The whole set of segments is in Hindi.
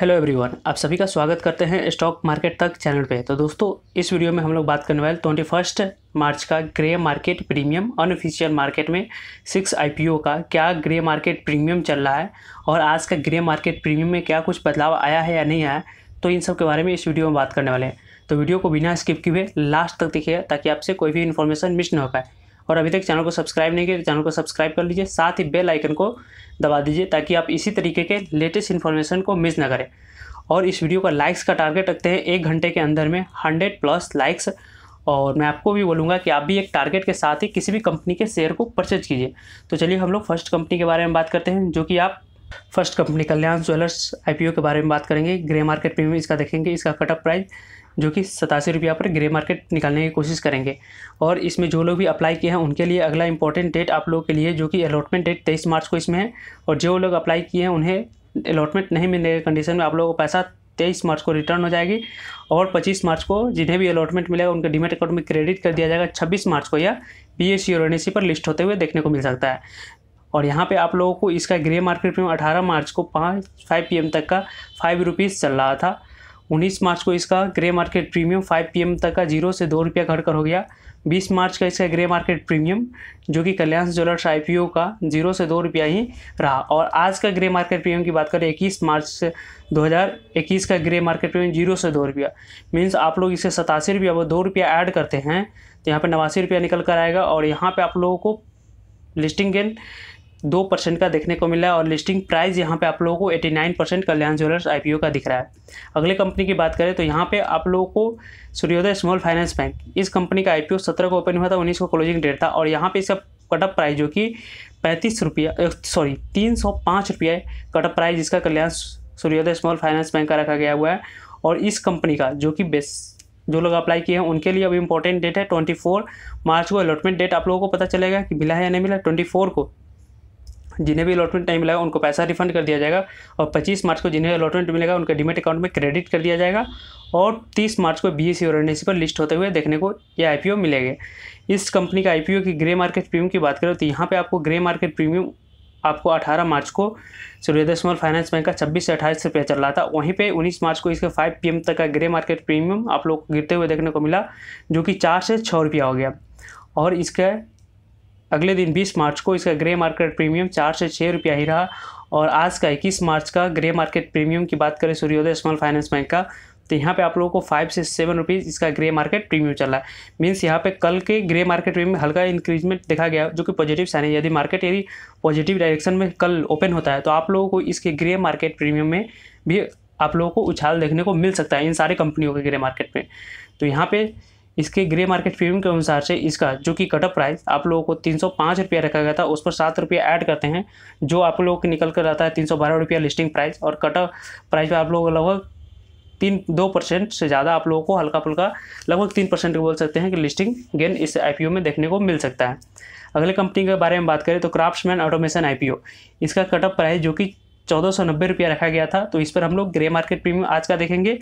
हेलो एवरीवन आप सभी का स्वागत करते हैं स्टॉक मार्केट तक चैनल पे तो दोस्तों इस वीडियो में हम लोग बात करने वाले ट्वेंटी फर्स्ट मार्च का grey market premium unofficial market में सिक्स आईपीओ का क्या ग्रे मार्केट प्रीमियम चल रहा है और आज का ग्रे मार्केट प्रीमियम में क्या कुछ बदलाव आया है या नहीं आया तो इन सब के बारे में इस वीडियो में बात करने वाले हैं तो वीडियो को बिना स्किप किए लास्ट तक दिखे ताकि आपसे कोई भी इन्फॉर्मेशन मिस ना हो पाए और अभी तक चैनल को सब्सक्राइब नहीं किया तो चैनल को सब्सक्राइब कर लीजिए साथ ही बेल आइकन को दबा दीजिए ताकि आप इसी तरीके के लेटेस्ट इन्फॉर्मेशन को मिस ना करें और इस वीडियो का लाइक्स का टारगेट रखते हैं एक घंटे के अंदर में हंड्रेड प्लस लाइक्स और मैं आपको भी बोलूँगा कि आप भी एक टारगेट के साथ ही किसी भी कंपनी के शेयर को परचेज कीजिए तो चलिए हम लोग फर्स्ट कंपनी के बारे में बात करते हैं जो कि आप first company Kalyan jewellers IPO के बारे में बात करेंगे ग्रे मार्केट प्रीमियम इसका देखेंगे इसका कटअप प्राइस जो कि सतासी रुपया पर ग्रे मार्केट निकालने की कोशिश करेंगे और इसमें जो लोग भी अप्लाई किए हैं उनके लिए अगला इंपॉर्टेंट डेट आप लोगों के लिए जो कि अलॉटमेंट डेट तेईस मार्च को इसमें है और जो लोग अप्लाई किए हैं उन्हें अलॉटमेंट नहीं मिलने के कंडीशन में आप लोगों को पैसा तेईस मार्च को रिटर्न हो जाएगी और पच्चीस मार्च को जिन्हें भी अलॉटमेंट मिलेगा उनके डिमेट अकाउंट में क्रेडिट कर दिया जाएगा छब्बीस मार्च को या बी एस और एन e पर लिस्ट होते हुए देखने को मिल सकता है और यहाँ पे आप लोगों को इसका ग्रे मार्केट में 18 मार्च को पाँच फाइव पी तक का फाइव रुपीज़ चल रहा था उन्नीस मार्च को इसका grey market premium five PM तक का जीरो से दो रुपया घटकर हो गया बीस मार्च का इसका ग्रे मार्केट प्रीमियम जो कि कल्याण ज्वेलर्स आई का जीरो से दो रुपया ही रहा और आज का ग्रे मार्केट प्रीमियम की बात करें इक्कीस मार्च से 2021 का ग्रे मार्केट प्रीमियम जीरो से दो रुपया मीन्स आप लोग इसे सतासी रुपया वो दो रुपया ऐड करते हैं तो यहाँ पर नवासी रुपया निकल कर आएगा और यहाँ पर आप लोगों को लिस्टिंग गेन दो परसेंट का देखने को मिला है और लिस्टिंग प्राइस यहाँ पे आप लोगों को eighty nine percent Kalyan jewellers IPO का दिख रहा है अगले कंपनी की बात करें तो यहाँ पे आप लोगों को सूर्योदय स्मॉल फाइनेंस बैंक इस कंपनी का आईपीओ सत्रह को ओपन हुआ था उन्नीस को क्लोजिंग डेट था और यहाँ पे इसका कटअप प्राइस जो कि पैंतीस रुपया सॉरी तीन सौ पाँच रुपये कटअप प्राइस जिसका कल्याण सूर्योदय स्मॉल फाइनेंस बैंक का रखा गया हुआ है और इस कंपनी का जो कि बेस जो लोग अप्लाई किए हैं उनके लिए अभी इंपॉर्टेंट डेट है 24 मार्च को अलॉटमेंट डेट आप लोगों को पता चलेगा कि मिला है या नहीं मिला 24 को जिन्हें भी अलॉटमेंट नहीं मिलेगा उनको पैसा रिफंड कर दिया जाएगा और 25 मार्च को जिन्हें अलॉटमेंट मिलेगा उनके डिमेट अकाउंट में क्रेडिट कर दिया जाएगा और 30 मार्च को बी एस e और एन e पर लिस्ट होते हुए देखने को ये आई मिलेंगे इस कंपनी का आई की ग्रे मार्केट प्रीमियम की बात करें तो यहाँ पर आपको ग्रे मार्केट प्रीमियम आपको 18 मार्च को सूर्योदय स्मॉल फाइनेंस बैंक का छब्बीस से अट्ठाईस रुपया चल रहा था वहीं पे 19 मार्च को इसके 5 पीएम तक का ग्रे मार्केट प्रीमियम आप लोग गिरते हुए देखने को मिला जो कि चार से छः रुपया हो गया और इसका अगले दिन 20 मार्च को इसका ग्रे मार्केट प्रीमियम चार से छः रुपया ही रहा और आज का इक्कीस मार्च का ग्रे मार्केट प्रीमियम की बात करें सूर्योदय स्मॉल फाइनेंस बैंक का तो यहाँ पे आप लोगों को फाइव से सेवन रुपीज़ इसका ग्रे मार्केट प्रीमियम चल रहा है मीन्स यहाँ पे कल के ग्रे मार्केट प्रीमियम हल्का इंक्रीजमेंट देखा गया जो कि पॉजिटिव साइन है यदि मार्केट यदि पॉजिटिव डायरेक्शन में कल ओपन होता है तो आप लोगों को इसके ग्रे मार्केट प्रीमियम में भी आप लोगों को उछाल देखने को मिल सकता है इन सारे कंपनियों के ग्रे मार्केट में तो यहाँ पर इसके ग्रे मार्केट प्रीमियम के अनुसार से इसका जो कि कटअप प्राइस आप लोगों को तीन सौ रुपया रखा गया था उस पर सात रुपया ऐड करते हैं जो आप लोगों के निकल कर आता है तीन सौ बारह रुपया लिस्टिंग प्राइस और कटअप प्राइस पर आप लोग लगभग तीन दो परसेंट से ज़्यादा आप लोगों को हल्का फुल्का लगभग तीन परसेंट बोल सकते हैं कि लिस्टिंग गेन इस आई में देखने को मिल सकता है अगले कंपनी के बारे में बात करें तो क्राफ्टमैन ऑटोमेशन आई इसका कटअप प्राइस जो कि चौदह सौ नब्बे रुपया रखा गया था तो इस पर हम लोग ग्रे मार्केट प्रीमियम आज का देखेंगे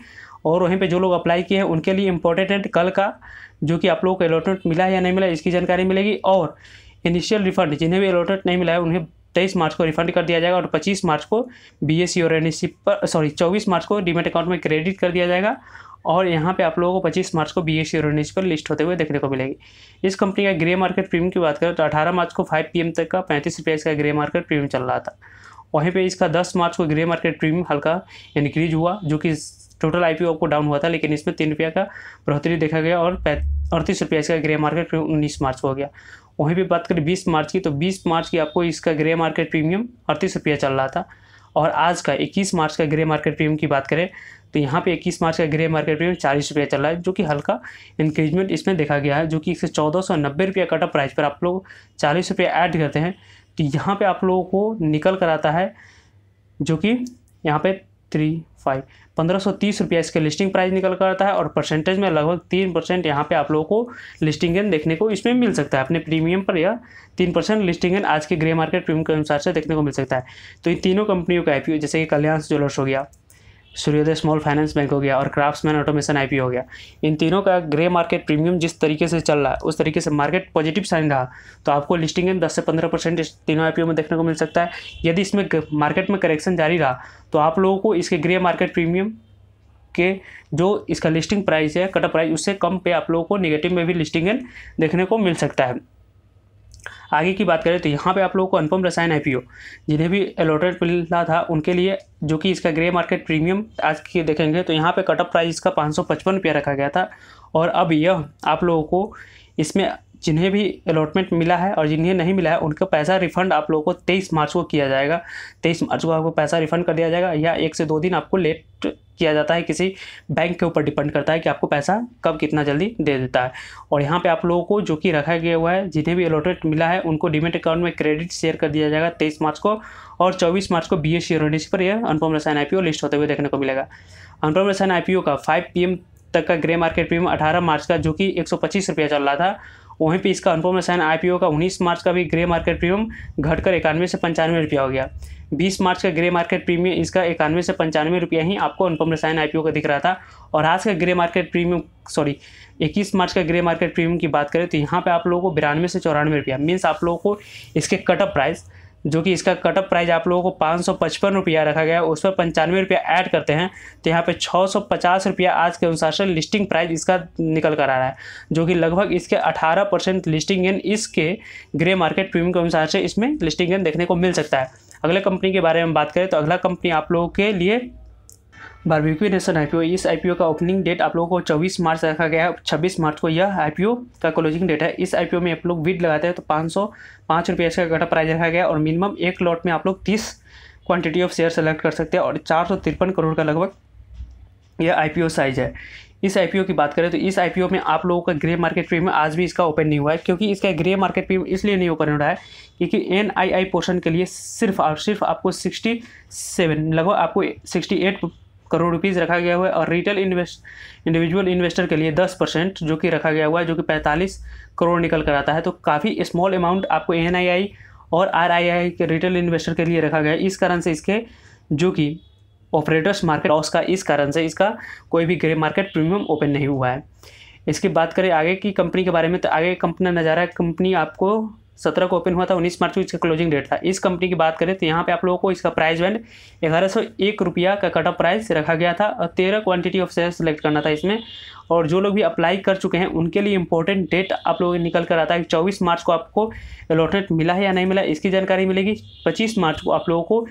और वहीं पे जो लोग अप्लाई किए हैं उनके लिए इम्पोर्टेंट कल का जो कि आप लोगों को अलॉटमेंट मिला है या नहीं मिला इसकी जानकारी मिलेगी और इनिशियल रिफंड जिन्हें भी अलॉटमेंट नहीं मिला है उन्हें तेईस मार्च को रिफंड कर दिया जाएगा और पच्चीस मार्च को बीएससी e और एन e पर सॉरी चौबीस मार्च को डीमेट अकाउंट में क्रेडिट कर दिया जाएगा और यहाँ पे आप लोगों को 25 मार्च को बी एस e और एन पर लिस्ट होते हुए देखने को मिलेगी इस कंपनी का ग्रे मार्केट प्रीमियम की बात करें तो 18 मार्च को 5 पीएम तक का पैंतीस रुपये इसका ग्रे मार्केट प्रीमियम चल रहा था वहीं पर इसका दस मार्च को ग्रे मार्केट प्रीमियम हल्का इंक्रीज हुआ जो कि टोटल आईपीओ आपको डाउन हुआ था लेकिन इसमें तीन रुपया का बढ़ोतरी देखा गया और अड़तीस रुपया इसका ग्रे मार्केट उन्नीस मार्च को हो गया वहीं पे बात करें बीस मार्च की तो बीस मार्च की आपको इसका ग्रे मार्केट प्रीमियम अड़तीस रुपया चल रहा था और आज का इक्कीस मार्च का ग्रे मार्केट प्रीमियम की बात करें तो यहाँ पे इक्कीस मार्च का ग्रे मार्केट प्रीमियम चालीस रुपया चल रहा है जो कि हल्का इंक्रीजमेंट इसमें देखा गया है जो कि एक सौ चौदह सौ नब्बे रुपया कटअप प्राइस पर आप लोग चालीस रुपया ऐड करते हैं तो यहाँ पे आप लोगों को निकल कर आता है जो कि यहाँ पे थ्री फाइव पंद्रह सौ तीस रुपया इसके लिस्टिंग प्राइस निकल कर आता है और परसेंटेज में लगभग तीन परसेंट यहाँ पर आप लोगों को लिस्टिंग गेन देखने को इसमें मिल सकता है अपने प्रीमियम पर या तीन परसेंट लिस्टिंग गेन आज के ग्रे मार्केट प्रीमियम के अनुसार से देखने को मिल सकता है तो इन तीनों कंपनियों का आई जैसे कि कल्याण ज्वेलर्स हो गया सूर्योदय स्मॉल फाइनेंस बैंक हो गया और क्राफ्ट्समैन ऑटोमेशन आई हो गया इन तीनों का ग्रे मार्केट प्रीमियम जिस तरीके से चल रहा है उस तरीके से मार्केट पॉजिटिव साइन रहा तो आपको लिस्टिंग में दस से पंद्रह परसेंट तीनों आई में देखने को मिल सकता है यदि इसमें मार्केट में करेक्शन जारी रहा तो आप लोगों को इसके ग्रे मार्केट प्रीमियम के जो इसका लिस्टिंग प्राइस है कटअप प्राइस उससे कम पे आप लोगों को निगेटिव में भी लिस्टिंग देखने को मिल सकता है आगे की बात करें तो यहाँ पे आप लोगों को अनुपम रसायन आई जिन्हें भी अलॉटेड मिला था उनके लिए जो कि इसका ग्रे मार्केट प्रीमियम आज के देखेंगे तो यहाँ पे कट ऑफ प्राइस इसका पाँच सौ पचपन रुपया रखा गया था और अब यह आप लोगों को इसमें जिन्हें भी अलॉटमेंट मिला है और जिन्हें नहीं मिला है उनका पैसा रिफंड आप लोगों को तेईस मार्च को किया जाएगा तेईस मार्च को आपको पैसा रिफंड कर दिया जाएगा या एक से दो दिन आपको लेट किया जाता है किसी बैंक के ऊपर डिपेंड करता है कि आपको पैसा कब कितना जल्दी दे देता है और यहाँ पे आप लोगों को जो कि रखा गया हुआ है जिन्हें भी अलॉटमेंट मिला है उनको डिमेट अकाउंट में क्रेडिट शेयर कर दिया जाएगा तेईस मार्च को और चौबीस मार्च को बी एस सी पर यह अनुपम रसायन आई लिस्ट होते हुए देखने को मिलेगा अनुपम रसायन आई का फाइव पी तक का ग्रे मार्केट प्रीमियम अठारह मार्च का जो कि एक सौ पच्चीस रुपया चल रहा था वहीं पे इसका अनफॉर्मेशन आईपीओ का 19 मार्च का भी ग्रे मार्केट प्रीमियम घटकर इक्यानवे से पंचानवे रुपया हो गया 20 मार्च का ग्रे मार्केट प्रीमियम इसका इक्यानवे से पंचानवे रुपया ही आपको अनुपम रसायन आईपीओ का दिख रहा था और आज का grey market premium sorry 21 March का ग्रे मार्केट प्रीमियम की बात करें तो यहाँ पर आप लोगों को बिरानवे से चौरानवे रुपया मीन्स आप लोगों को इसके कटअप प्राइस जो कि इसका कटअप प्राइस आप लोगों को पाँच सौ पचपन रुपया रखा गया है उस पर पंचानवे रुपया ऐड करते हैं तो यहाँ पे छः सौ पचास रुपया आज के अनुसार से लिस्टिंग प्राइस इसका निकल कर आ रहा है जो कि लगभग इसके अठारह परसेंट लिस्टिंग गेन इसके ग्रे मार्केट प्रीमियम के अनुसार से इसमें लिस्टिंग गेन देखने को मिल सकता है अगले कंपनी के बारे में बात करें तो अगला कंपनी आप लोगों के लिए बारबिक्यू नेशन ओ इस ओ का ओपनिंग डेट आप लोगों को 24 मार्च रखा गया है 26 मार्च को यह ओ का क्लोजिंग डेट है इस ओ में आप लोग बिड लगाते हैं तो पाँच सौ पाँच रुपये इसका घटा प्राइस रखा गया और मिनिमम एक लॉट में आप लोग तीस क्वान्टिटी ऑफ शेयर सेलेक्ट कर सकते हैं और चार करोड़ का लगभग यह आई साइज है इस ओ की बात करें तो इस ओ में आप लोगों का ग्रे मार्केट प्रीमियम आज भी इसका ओपन नहीं हुआ है क्योंकि इसका ग्रे मार्केट प्रीमियम इसलिए नहीं ओपन हो रहा है क्योंकि एन आई आई पोर्शन के लिए सिर्फ और सिर्फ आपको सिक्सटी सेवन लगभग आपको सिक्सटी एट करोड़ रुपीज़ रखा गया हुआ है और रिटेल इन्वेस्ट इंडिविजुअल इन्वेस्टर के लिए दस परसेंट जो कि रखा गया हुआ है जो कि पैंतालीस करोड़ निकल कर आता है तो काफ़ी स्मॉल अमाउंट आपको एन और आर के रिटेल इन्वेस्टर के लिए रखा गया है इस कारण से इसके जो कि ऑपरेटर्स मार्केट लॉस का इस कारण से इसका कोई भी ग्रे मार्केट प्रीमियम ओपन नहीं हुआ है इसकी बात करें आगे की कंपनी के बारे में तो आगे कंपनी नज़ारा कंपनी आपको सत्रह को ओपन हुआ था उन्नीस मार्च को इसका क्लोजिंग डेट था इस कंपनी की बात करें तो यहाँ पे आप लोगों को इसका प्राइस बैंड ग्यारह सौ एक रुपया का कट ऑफ प्राइस रखा गया था और तेरह क्वांटिटी ऑफ शेयर सेलेक्ट करना था इसमें और जो लोग भी अप्लाई कर चुके हैं उनके लिए इंपॉर्टेंट डेट आप लोगों निकल कर आता है कि चौबीस मार्च को आपको अलॉटमेंट मिला है या नहीं मिला इसकी जानकारी मिलेगी पच्चीस मार्च को आप लोगों को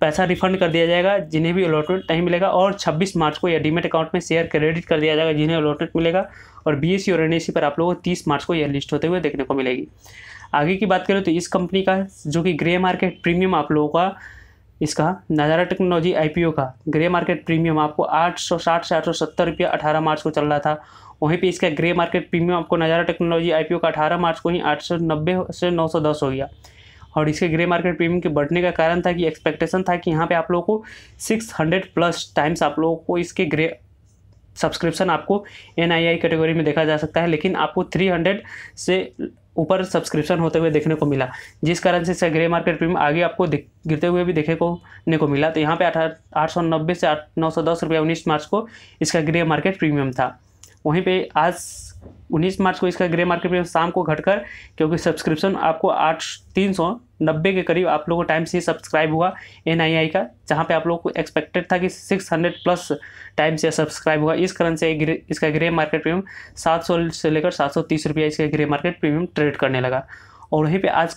पैसा रिफंड कर दिया जाएगा जिन्हें भी अलॉटमेंट नहीं मिलेगा और 26 मार्च को या डीमेट अकाउंट में शेयर क्रेडिट कर दिया जाएगा जिन्हें अलॉटमेंट मिलेगा और बीएससी e और एनएससी e पर आप लोगों को 30 मार्च को यह लिस्ट होते हुए देखने को मिलेगी आगे की बात करें तो इस कंपनी का जो कि ग्रे मार्केट प्रीमियम आप लोगों का इसका नज़ारा टेक्नोलॉजी आई का ग्रे मार्केट प्रीमियम आपको 860 से सत्तर रुपया 18 मार्च को चल रहा था वहीं पे इसका ग्रे मार्केट प्रीमियम आपको नज़ारा टेक्नोलॉजी आई का 18 मार्च को ही 890 से 910 हो गया और इसके ग्रे मार्केट प्रीमियम के बढ़ने का कारण था कि एक्सपेक्टेशन था कि यहाँ पर आप लोगों को सिक्स प्लस टाइम्स आप लोगों को इसके ग्रे सब्सक्रिप्शन आपको एन कैटेगरी में देखा जा सकता है लेकिन आपको 300 से ऊपर सब्सक्रिप्शन होते हुए देखने को मिला जिस कारण से ग्रे मार्केट प्रीमियम आगे आपको गिरते हुए भी देखने को ने को मिला तो यहाँ पे आठ आठ सौ नब्बे से आठ नौ सौ दस रुपया उन्नीस मार्च को इसका ग्रे मार्केट प्रीमियम था वहीं पे आज उन्नीस मार्च को इसका ग्रे मार्केट में शाम को घटकर क्योंकि सब्सक्रिप्शन आपको आठ तीन सौ नब्बे के करीब आप लोगों को टाइम से ही सब्सक्राइब हुआ आई का जहां पे आप लोगों को एक्सपेक्टेड था कि सिक्स हंड्रेड प्लस टाइम से सब्सक्राइब हुआ इस कारण से इसका ग्रे मार्केट प्रीमियम सात सौ से लेकर सात सौ तीस रुपया इसका ग्रे मार्केट प्रीमियम ट्रेड करने लगा और वहीं पर आज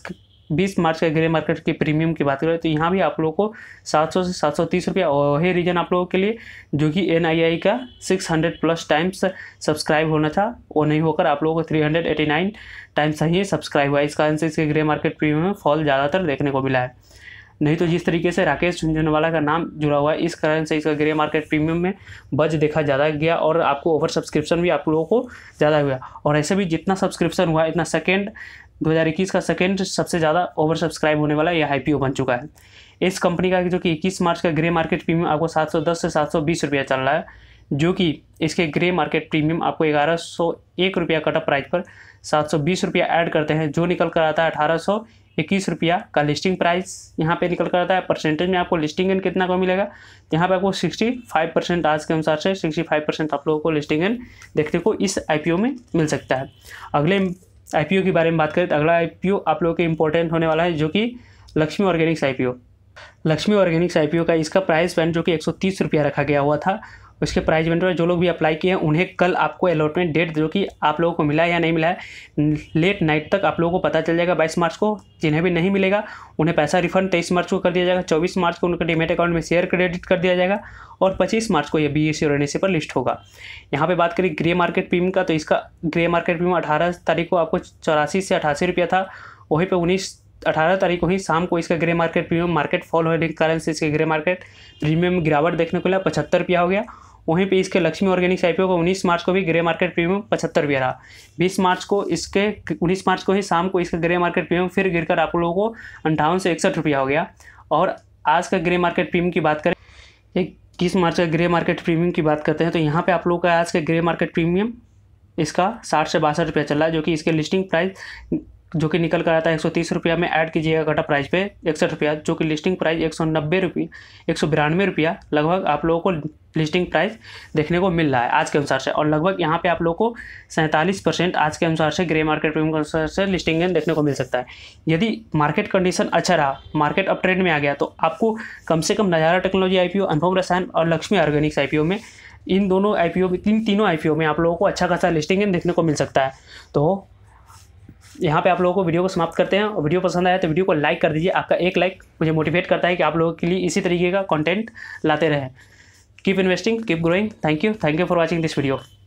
बीस मार्च का ग्रे मार्केट के प्रीमियम की बात करें तो यहाँ भी आप लोगों को सात सौ से सात सौ तीस रुपया और रीजन आप लोगों के लिए जो कि एन आई आई का six hundred plus times subscribe होना था वो नहीं होकर आप लोगों को three hundred eighty nine times ही सब्सक्राइब हुआ इस कारण से इसके ग्रे मार्केट प्रीमियम में फॉल ज़्यादातर देखने को मिला है नहीं तो जिस तरीके से राकेश झुंझुनवाला का नाम जुड़ा हुआ है इस कारण से इसका ग्रे मार्केट प्रीमियम में बज देखा ज़्यादा गया और आपको ओवर सब्सक्रिप्शन भी आप लोगों को ज़्यादा हुआ और ऐसे भी जितना सब्सक्रिप्शन हुआ इतना सेकेंड 2021 का सेकेंड सबसे ज़्यादा ओवर सब्सक्राइब होने वाला यह आई बन चुका है इस कंपनी का जो कि 21 मार्च का ग्रे मार्केट प्रीमियम आपको 710 से 720 रुपया चल रहा है जो कि इसके ग्रे मार्केट प्रीमियम आपको ग्यारह सौ एक रुपया कटअप प्राइस पर सात सौ बीस रुपया ऐड करते हैं जो निकल कर आता है अठारह सौ इक्कीस रुपया का लिस्टिंग प्राइस यहाँ पे निकल कर आता है परसेंटेज में आपको लिस्टिंग एन कितना का मिलेगा यहाँ पे आपको सिक्सटी फाइव परसेंट आज के अनुसार से फाइव परसेंट आप लोगों को लिस्टिंग एन देखने को इस आई में मिल सकता है अगले आईपीओ के बारे में बात करें तो अगला आई आप लोगों के इंपॉर्टेंट होने वाला है जो कि लक्ष्मी ऑर्गेनिक्स आई लक्ष्मी ऑर्गेनिक्स आई का इसका प्राइस बैंड जो कि एक सौ रखा गया हुआ था उसके प्राइज विंडो जो लोग भी अप्लाई किए हैं उन्हें कल आपको अलॉटमेंट डेट जो कि आप लोगों को मिला है या नहीं मिला है लेट नाइट तक आप लोगों को पता चल जाएगा बाईस मार्च को जिन्हें भी नहीं मिलेगा उन्हें पैसा रिफंड तेईस मार्च को कर दिया जाएगा चौबीस मार्च को उनके डीमेट अकाउंट में शेयर क्रेडिट कर दिया जाएगा और पच्चीस मार्च को यह बी एस सी पर लिस्ट होगा यहाँ पर बात करें ग्रे मार्केट प्रीमियम का तो इसका ग्रे मार्केट प्रीमियम अठारह तारीख को आपको चौरासी से अठासी रुपया था वहीं पर उन्नीस अठारह तारीख को ही शाम को इसका grey market premium market fall होने के कारण से इसके ग्रे मार्केट प्रीमियम गिरावट देखने को मिला पचहत्तर रुपया हो गया वहीं पे इसके लक्ष्मी ऑर्गेनिक्स आईपीओ का 19 मार्च को भी ग्रे मार्केट प्रीमियम पचहत्तर रुपया रहा बीस मार्च को इसके 19 मार्च को ही शाम को इसका ग्रे मार्केट प्रीमियम फिर गिरकर आप लोगों को अंठावन से इकसठ रुपया हो गया और आज का ग्रे मार्केट प्रीमियम की बात करें इक्कीस मार्च का ग्रे मार्केट प्रीमियम की बात करते हैं तो यहाँ पर आप लोगों का आज का ग्रे मार्केट प्रीमियम इसका साठ से बासठ रुपया चल रहा है जो कि इसके लिस्टिंग प्राइस जो कि निकल कर आता है एक सौ तीस रुपया में ऐड कीजिएगा घटा प्राइस पे इकसठ रुपया जो कि लिस्टिंग प्राइस एक सौ नब्बे रुपये एक सौ बिरानवे रुपया लगभग आप लोगों को लिस्टिंग प्राइस देखने को मिल रहा है आज के अनुसार से और लगभग यहाँ पे आप लोगों को सैंतालीस परसेंट आज के अनुसार से ग्रे मार्केट प्रीमियम के अनुसार से लिस्टिंग गेन देखने को मिल सकता है यदि मार्केट कंडीशन अच्छा रहा मार्केट अप ट्रेंड में आ गया तो आपको कम से कम नज़ारा टेक्नोलॉजी ओ अनुपम रसायन और लक्ष्मी ऑर्गेनिक्स ओ में इन दोनों आई पी ओ में इन तीनों आई पी ओ में आप लोगों को अच्छा खासा लिस्टिंग गेन देखने को मिल सकता है तो यहाँ पे आप लोगों को वीडियो को समाप्त करते हैं और वीडियो पसंद आया तो वीडियो को लाइक कर दीजिए आपका एक लाइक मुझे मोटिवेट करता है कि आप लोगों के लिए इसी तरीके का कॉन्टेंट लाते रहें keep investing keep growing thank you thank you for watching this video